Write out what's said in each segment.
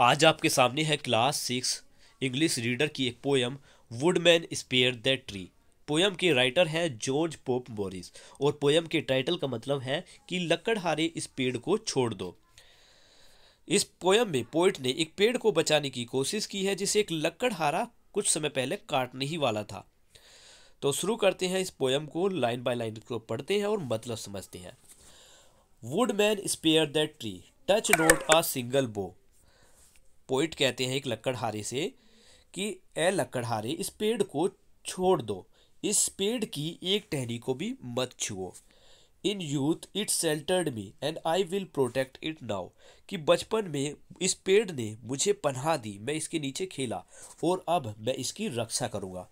आज आपके सामने है क्लास सिक्स इंग्लिश रीडर की एक poem woodman spare the tree poem के राइटर हैं जॉर्ज पोप बोरिस और पोयम के टाइटल का मतलब है कि लकड़हारे इस पेड़ को छोड़ दो इस पोयम में पोइट ने एक पेड़ को बचाने की कोशिश की है जिसे एक लकड़हारा कुछ समय पहले काटने ही वाला था तो शुरू करते हैं इस पोयम को लाइन बाय लाइन को पढ़ते हैं और मतलब समझते हैं woodman spare that tree touch not a single bough poet कहते हैं एक लकड़हारे से कि ए लकड़हारे इस पेड़ को छोड़ दो इस पेड़ की एक टहनी को भी मत छुओ in youth it sheltered me and I will protect it now कि बचपन में इस पेड़ ने मुझे पन्हा दी मैं इसके नीचे खेला और अब मैं इसकी रक्षा करूँगा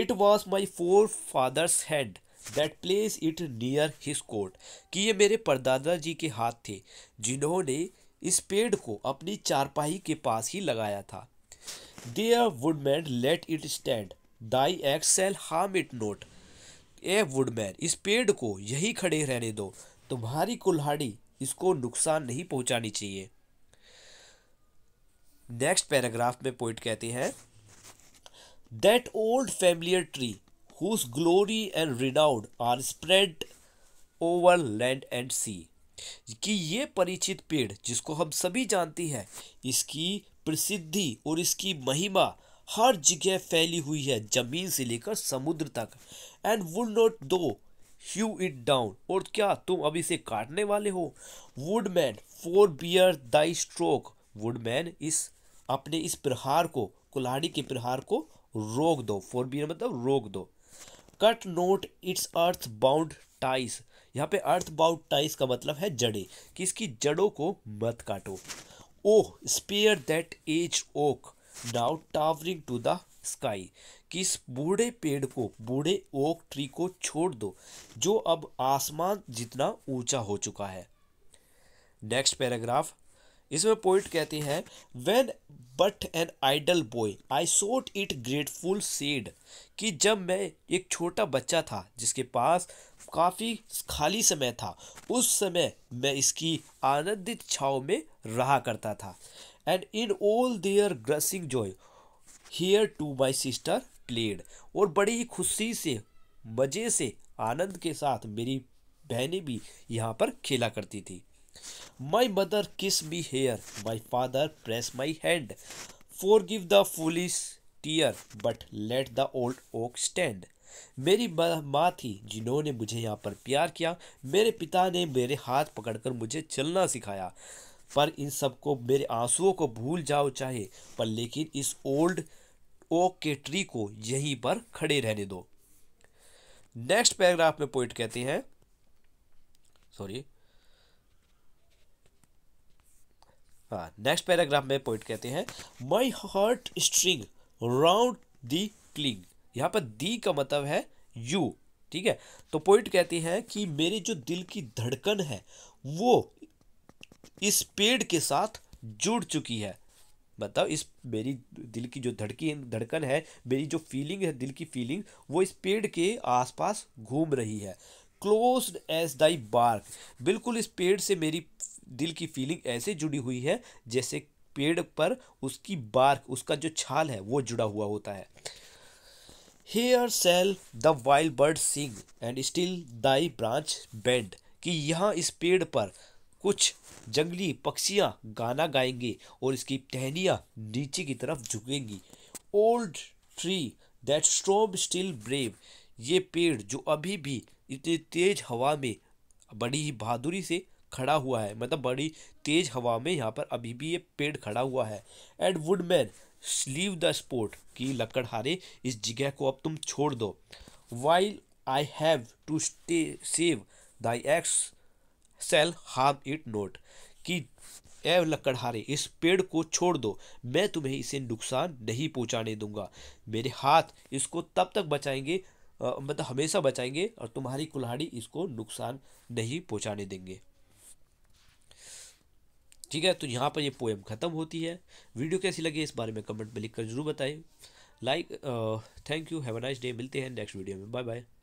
it was my forefather's hand that place it near his court कि ये मेरे परदादा जी के हाथ थे जिन्होंने इस पेड़ को अपनी चारपाही के पास ही लगाया था there woodman let it stand thy axe shall harm it not ए वुडमैन इस पेड़ को यही खड़े रहने दो तुम्हारी कुल्हाड़ी इसको नुकसान नहीं पहुंचानी चाहिए नेक्स्ट पैराग्राफ में पोइट कहते हैं that old familiar tree whose glory and renown are spread over land and sea कि ये परिचित पेड़ जिसको हम सभी जानती हैं इसकी प्रसिद्धि और इसकी महिमा हर जगह फैली हुई है जमीन से लेकर समुद्र तक एंड वुड नॉट दो ह्यू इट डाउन और क्या तुम अभी से काटने वाले हो woodman forbear thy stroke woodman इस अपने इस प्रहार को कुल्हाड़ी के प्रहार को रोक दो फोर बियर मतलब रोक दो cut not its earth bound ties यहाँ पे अर्थ बाउट टाइस का मतलब है जड़े कि इसकी जड़ों को मत काटो oh spare that aged oak now towering to the sky कि इस बूढ़े पेड़ को बूढ़े ओक ट्री को छोड़ दो जो अब आसमान जितना ऊंचा हो चुका है नेक्स्ट पैराग्राफ इसमें पोइट कहती है when but an idle boy I sought its grateful seed कि जब मैं एक छोटा बच्चा था जिसके पास काफ़ी खाली समय था उस समय मैं इसकी आनंदित छाव में रहा करता था and in all their gushing joy here too my sister played और बड़ी ही खुशी से मज़े से आनंद के साथ मेरी बहनें भी यहाँ पर खेला करती थी My mother kiss me here. My father press my hand. Forgive the foolish tear, but let the old oak stand. मेरी माँ थी जिन्होंने मुझे यहाँ पर प्यार किया मेरे पिता ने मेरे हाथ पकड़कर मुझे चलना सिखाया पर इन सबको मेरे आंसुओं को भूल जाओ चाहे पर लेकिन इस ओल्ड ओक के ट्री को यहीं पर खड़े रहने दो नेक्स्ट पैराग्राफ में पोइट कहते हैं सॉरी हाँ नेक्स्ट पैराग्राफ में पोइट कहते हैं my heart strings round thee cling यहाँ पर दी का मतलब है यू ठीक है तो पोइट कहती है कि मेरे जो दिल की धड़कन है वो इस पेड़ के साथ जुड़ चुकी है मतलब इस मेरी दिल की जो धड़की धड़कन है मेरी जो फीलिंग है दिल की फीलिंग वो इस पेड़ के आसपास घूम रही है क्लोज एज दाई बार्क बिल्कुल इस पेड़ से मेरी दिल की फीलिंग ऐसे जुड़ी हुई है जैसे पेड़ पर उसकी बार्क उसका जो छाल है वो जुड़ा हुआ होता है here shall the wild bird sing and still thy branch bend कि यहाँ इस पेड़ पर कुछ जंगली पक्षियाँ गाना गाएंगे और इसकी टहनियाँ नीचे की तरफ झुकेंगी old tree that storm still brave ये पेड़ जो अभी भी इतनी तेज़ हवा में बड़ी ही बहादुरी से खड़ा हुआ है मतलब बड़ी तेज़ हवा में यहाँ पर अभी भी ये पेड़ खड़ा हुआ है and woodman leave the spot कि लकड़हारे इस जगह को अब तुम छोड़ दो while I have to stay save thy axe shall harm it not कि ए लकड़हारे इस पेड़ को छोड़ दो मैं तुम्हें इसे नुकसान नहीं पहुँचाने दूंगा मेरे हाथ इसको तब तक बचाएंगे मतलब हमेशा बचाएंगे और तुम्हारी कुल्हाड़ी इसको नुकसान नहीं पहुंचाने देंगे ठीक है तो यहाँ पर ये पोएम ख़त्म होती है वीडियो कैसी लगी इस बारे में कमेंट में लिखकर जरूर बताएं like thank you have a nice day मिलते हैं नेक्स्ट वीडियो में बाय बाय